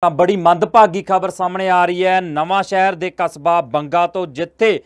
ਤਾਂ ਬੜੀ ਮੰਦਭਾਗੀ ਖਬਰ ਸਾਹਮਣੇ ਆ ਰਹੀ ਹੈ ਨਵਾਂ ਸ਼ਹਿਰ ਦੇ ਕਸਬਾ ਬੰਗਾ ਤੋਂ ਜਿੱਥੇ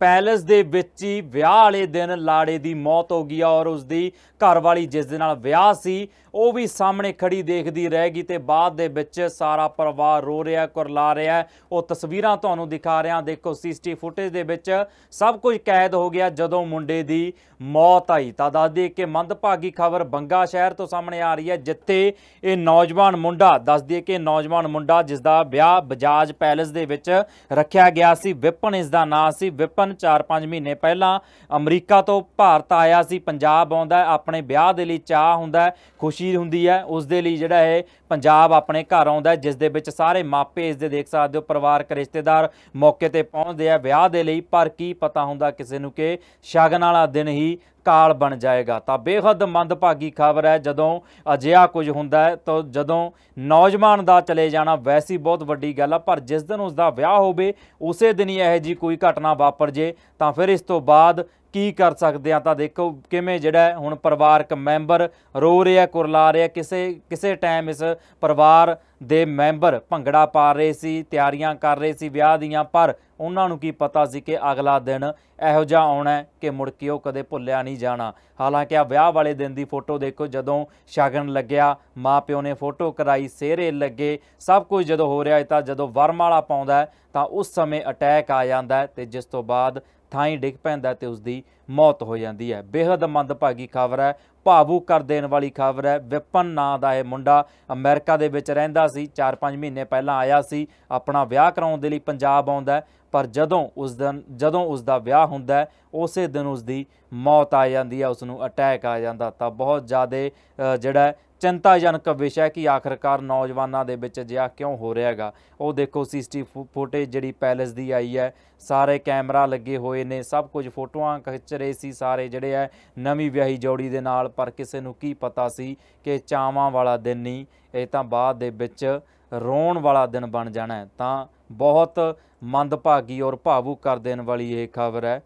ਪੈਲਸ ਦੇ ਵਿੱਚ ਹੀ ਵਿਆਹ ਵਾਲੇ ਦਿਨ ਲਾੜੇ ਦੀ ਮੌਤ ਹੋ ਗਈ ਔਰ ਉਸ ਦੀ ਘਰਵਾਲੀ ਜਿਸ ਦੇ ਨਾਲ ਵਿਆਹ ਸੀ ਉਹ ਵੀ ਸਾਹਮਣੇ ਖੜੀ ਦੇਖਦੀ ਰਹਿ ਗਈ ਤੇ ਬਾਅਦ ਦੇ ਵਿੱਚ ਸਾਰਾ ਪਰਿਵਾਰ ਰੋ ਰਿਹਾ ਕੁਰਲਾ ਰਿਹਾ ਉਹ ਤਸਵੀਰਾਂ ਤੁਹਾਨੂੰ ਦਿਖਾ ਰਿਹਾ ਦੇਖੋ ਸੀਸੀਟੀ ਫੁਟੇਜ ਦੇ ਵਿੱਚ ਸਭ ਕੁਝ ਕੈਦ ਹੋ ਗਿਆ ਜਦੋਂ ਮੁੰਡੇ ਦੀ ਮੌਤ ਆਈ ਤਾਂ ਦੱਸ ਦਈਏ ਕਿ ਮੰਦਭਾਗੀ ਖਬਰ ਬੰਗਾ ਸ਼ਹਿਰ ਤੋਂ ਸਾਹਮਣੇ ਆ ਰਹੀ ਹੈ ਜਿੱਥੇ ਇਹ ਨੌਜਵਾਨ ਮੁੰਡਾ ਦੱਸ ਦਈਏ ਕਿ ਨੌਜਵਾਨ ਨੌਜਵਾਨ ਮੁੰਡਾ ਜਿਸ ਦਾ ਵਿਆਹ ਬਜਾਜ ਪੈਲਸ ਦੇ ਵਿੱਚ ਰੱਖਿਆ ਗਿਆ ਸੀ ਵਿਪਨ ਇਸ ਦਾ ਨਾਮ ਸੀ ਵਿਪਨ 4-5 ਮਹੀਨੇ ਪਹਿਲਾਂ ਅਮਰੀਕਾ ਤੋਂ ਭਾਰਤ ਆਇਆ ਸੀ ਪੰਜਾਬ ਆਉਂਦਾ ਆਪਣੇ ਵਿਆਹ ਦੇ ਲਈ ਚਾਹ ਹੁੰਦਾ ਖੁਸ਼ੀ ਹੁੰਦੀ ਹੈ ਉਸ ਦੇ ਲਈ ਜਿਹੜਾ ਇਹ ਪੰਜਾਬ ਆਪਣੇ ਘਰ ਆਉਂਦਾ ਜਿਸ ਦੇ ਵਿੱਚ ਸਾਰੇ ਮਾਪੇ ਇਸ ਦੇ ਦੇਖ ਸਕਦੇ ਹੋ ਪਰਿਵਾਰਕ ਰਿਸ਼ਤੇਦਾਰ ਮੌਕੇ ਤੇ ਪਹੁੰਚਦੇ ਆ ਵਿਆਹ ਦੇ ਲਈ ਪਰ ਕੀ ਪਤਾ ਹੁੰਦਾ ਕਿਸੇ ਨੂੰ ਕਿ ਸ਼ਗਨ ਵਾਲਾ ਦਿਨ ਹੀ ਕਾਲ ਬਣ ਜਾਏਗਾ ਤਾਂ ਬੇਹੱਦ ਮੰਦਭਾਗੀ ਖਬਰ ਹੈ ਜਦੋਂ ਅਜਿਹਾ ਕੁਝ ਹੁੰਦਾ ਹੈ ਤਾਂ ਜਦੋਂ ਨੌਜਵਾਨ ਦਾ ਚਲੇ ਜਾਣਾ ਵੈਸੀ ਬਹੁਤ ਵੱਡੀ ਗੱਲ ਆ ਪਰ ਜਿਸ ਦਿਨ ਉਸ ਦਾ ਵਿਆਹ ਹੋਵੇ ਉਸੇ ਦਿਨ ਹੀ ਇਹ ਜੀ ਕੋਈ ਘਟਨਾ ਵਾਪਰ ਜੇ ਤਾਂ ਫਿਰ ਇਸ ਤੋਂ ਬਾਅਦ ਕੀ ਕਰ ਸਕਦੇ ਆ ਤਾਂ ਦੇਖੋ ਕਿਵੇਂ ਜਿਹੜਾ ਹੁਣ ਪਰਿਵਾਰਕ ਮੈਂਬਰ ਰੋ ਰਿਹਾ ਕੁਰਲਾ ਰਿਹਾ ਕਿਸੇ ਕਿਸੇ ਟਾਈਮ ਇਸ ਪਰਿਵਾਰ ਦੇ ਮੈਂਬਰ ਭੰਗੜਾ ਪਾ ਰਹੇ ਸੀ ਤਿਆਰੀਆਂ ਕਰ ਰਹੇ ਸੀ ਵਿਆਹ ਦੀਆਂ ਪਰ ਉਹਨਾਂ ਨੂੰ ਕੀ ਪਤਾ ਸੀ ਕਿ ਅਗਲਾ ਦਿਨ ਇਹੋ ਜਿਹਾ ਆਉਣਾ ਕਿ ਮੁੜ ਕੇ ਉਹ ਕਦੇ ਭੁੱਲਿਆ ਨਹੀਂ ਜਾਣਾ ਹਾਲਾਂਕਿ ਆ ਵਿਆਹ ਵਾਲੇ ਦਿਨ ਦੀ ਫੋਟੋ ਦੇਖੋ ਜਦੋਂ ਸ਼ਗਨ ਲੱਗਿਆ ਮਾਪਿਓ ਨੇ ਫੋਟੋ ਕਰਾਈ ਸੇਰੇ ਲੱਗੇ ਸਭ ਕੁਝ ਜਦੋਂ ਹੋ ਰਿਹਾ ਤਾਂ ਜਦੋਂ ਵਰਮਾਲਾ ਪਾਉਂਦਾ ਤਾਂ ਉਸ ਸਮੇਂ ਅਟੈਕ ਆ ਜਾਂਦਾ ਤੇ ਜਿਸ ਤੋਂ ਬਾਅਦ ਥਾਂ ਹੀ ਡਿੱਗ ਪੈਂਦਾ ਤੇ ਉਸ ਦੀ ਮੌਤ ਹੋ ਜਾਂਦੀ ਹੈ ਬੇहद ਮੰਦਭਾਗੀ ਖਬਰ ਹੈ ਭਾਵੂ ਕਰ ਦੇਣ ਵਾਲੀ ਖਬਰ ਹੈ ਵਿਪਨ ਨਾਂ ਦਾ ਇਹ ਮੁੰਡਾ ਅਮਰੀਕਾ ਦੇ ਵਿੱਚ ਰਹਿੰਦਾ ਸੀ 4-5 ਮਹੀਨੇ ਪਹਿਲਾਂ ਆਇਆ ਸੀ ਆਪਣਾ ਵਿਆਹ ਕਰਾਉਣ ਦੇ ਲਈ ਪੰਜਾਬ ਆਉਂਦਾ ਪਰ ਜਦੋਂ ਉਸ ਦਿਨ ਜਦੋਂ ਉਸ ਦਾ ਵਿਆਹ ਹੁੰਦਾ ਉਸੇ ਦਿਨ ਉਸ ਦੀ ਮੌਤ ਆ ਜਾਂਦੀ ਹੈ ਉਸ ਨੂੰ ਅਟੈਕ ਆ ਜਾਂਦਾ ਤਾਂ ਬਹੁਤ ਜ਼ਿਆਦਾ ਜਿਹੜਾ ਚਿੰਤਾਜਨਕ ਵਿਸ਼ਾ ਕਿ ਆਖਰਕਾਰ ਨੌਜਵਾਨਾਂ ਦੇ ਵਿੱਚ ਜਿਆ ਕਿਉਂ ਹੋ ਰਿਹਾ ਹੈਗਾ ਉਹ ਦੇਖੋ ਸੀਸਟੀ ਫੁਟੇਜ ਜਿਹੜੀ ਪੈਲਸ ਦੀ ਆਈ ਹੈ ਸਾਰੇ ਕੈਮਰਾ ਲੱਗੇ ਹੋਏ ਨੇ ਸਭ ਕੁਝ ਫੋਟੋਆਂ ਖਿੱਚ ਰਹੇ ਸੀ ਸਾਰੇ ਜਿਹੜੇ ਐ ਨਵੀਂ ਵਿਆਹੀ ਜੋੜੀ ਦੇ ਨਾਲ ਪਰ ਕਿਸੇ ਨੂੰ ਕੀ ਪਤਾ ਸੀ ਕਿ ਚਾਵਾਂ ਵਾਲਾ ਦਿਨ ਨਹੀਂ ਇਹ ਤਾਂ ਬਾਅਦ ਦੇ ਵਿੱਚ ਰੋਣ ਵਾਲਾ ਦਿਨ ਬਣ ਜਾਣਾ ਤਾਂ ਬਹੁਤ ਮੰਦਭਾਗੀ ਔਰ ਭਾਵੁਕ ਕਰ ਦੇਣ ਵਾਲੀ ਇਹ ਖਬਰ ਹੈ